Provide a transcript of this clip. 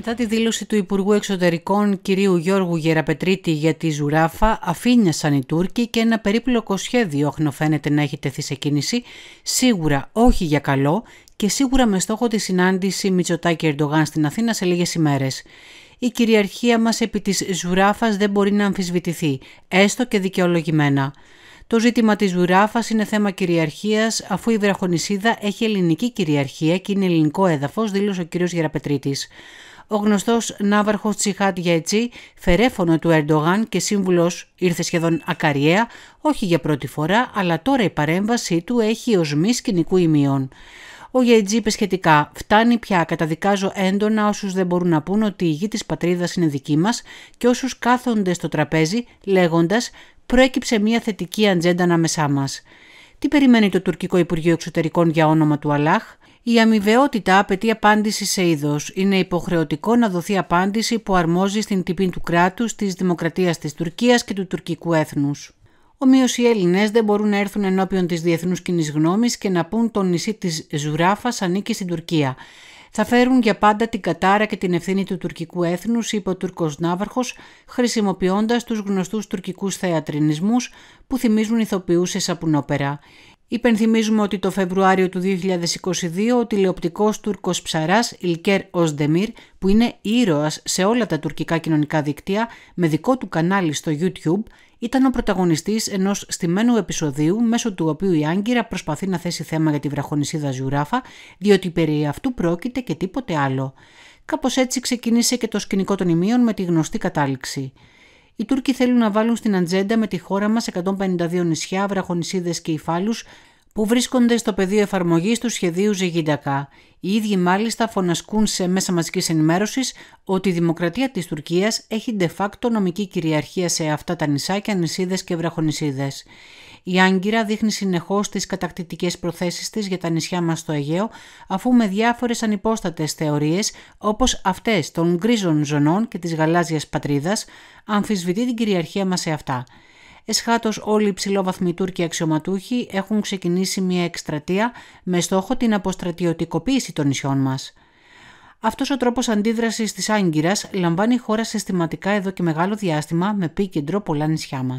Μετά τη δήλωση του Υπουργού Εξωτερικών κυρίου Γιώργου Γεραπετρίτη για τη Ζουράφα, αφήνιασαν οι Τούρκοι και ένα περίπλοκο σχέδιο φαίνεται να έχει τεθεί σε κίνηση, σίγουρα όχι για καλό και σίγουρα με στόχο τη συνάντηση Μιτσοτάκη Ερντογάν στην Αθήνα σε λίγες ημέρες. Η κυριαρχία μας επί της Ζουράφας δεν μπορεί να αμφισβητηθεί, έστω και δικαιολογημένα. Το ζήτημα της Ζουράφας είναι θέμα κυριαρχίας, αφού η Βραχονισίδα έχει ελληνική κυριαρχία και είναι ελληνικό έδαφος, δήλωσε ο κ. Γεραπετρίτης ο γνωστός ναύαρχος Τσιχάτ Γέτσι, φερέφωνο του Ερντογάν και σύμβουλος ήρθε σχεδόν ακαριέα, όχι για πρώτη φορά, αλλά τώρα η παρέμβασή του έχει ως μη σκηνικού ημείων. Ο Γετζή είπε σχετικά: Φτάνει πια, καταδικάζω έντονα όσους δεν μπορούν να πούν ότι η γη της πατρίδας είναι δική μας και όσους κάθονται στο τραπέζι λέγοντας: Προέκυψε μια θετική ατζέντα ανάμεσά μας. Τι περιμένει το τουρκικό Υπουργείο Εξωτερικών για όνομα του Αλάχ, η αμοιβαιότητα απαιτεί απάντηση σε είδος. Είναι υποχρεωτικό να δοθεί απάντηση που αρμόζει στην τυπή του κράτους, της Δημοκρατίας της Τουρκίας και του τουρκικού έθνους. Ομοίως οι Έλληνες δεν μπορούν να έρθουν ενώπιον της διεθνούς κοινής γνώμης και να πούν το νησί της Ζουράφας ανήκει στην Τουρκία. Θα φέρουν για πάντα την κατάρα και την ευθύνη του τουρκικού έθνους, είπε ο Τούρκος Νάβαρχο, χρησιμοποιώντας τους γνωστούς τουρκικούς θεατρινισμούς που θυμίζουν ηθοποιούς σε σαπουνόπερα. Υπενθυμίζουμε ότι το Φεβρουάριο του 2022 ο τηλεοπτικός Τούρκος ψαράς Ιλκέρ Οσδεμίρ που είναι ήρωας σε όλα τα τουρκικά κοινωνικά δικτύα με δικό του κανάλι στο YouTube ήταν ο πρωταγωνιστής ενός στημένου επεισοδίου μέσω του οποίου η Άγκυρα προσπαθεί να θέσει θέμα για τη βραχονισίδα Ζουράφα διότι περί αυτού πρόκειται και τίποτε άλλο. Κάπως έτσι ξεκίνησε και το σκηνικό των ημείων με τη γνωστή κατάληξη. Οι Τούρκοι θέλουν να βάλουν στην ατζέντα με τη χώρα μας 152 νησιά, βραχονισίδες και υφάλους, που βρίσκονται στο πεδίο εφαρμογής του σχεδίου Ζεγιντακά. Οι ίδιοι μάλιστα φωνασκούν σε μέσα μαζικής ενημέρωσης ότι η δημοκρατία της Τουρκίας έχει de facto νομική κυριαρχία σε αυτά τα νησάκια, νησίδες και βραχονισίδες. Η Άγκυρα δείχνει συνεχώς τις κατακτητικές προθέσεις της για τα νησιά μας στο Αιγαίο, αφού με διάφορες ανυπόστατες θεωρίες, όπως αυτές των γκρίζων ζωνών και της γαλάζιας πατρίδας, αμφισβητεί την κυριαρχία μας σε αυτά. Εσχάτως, όλοι οι ψηλόβαθμοι Τούρκοι αξιωματούχοι έχουν ξεκινήσει μια εκστρατεία με στόχο την αποστρατιωτικοποίηση των νησιών μας. Αυτός ο τρόπος αντίδρασης της Άγκυρας λαμβάνει η χώρα συστηματικά εδώ και μεγάλο διάστημα με πίκεντρο πολλά νησιά μα.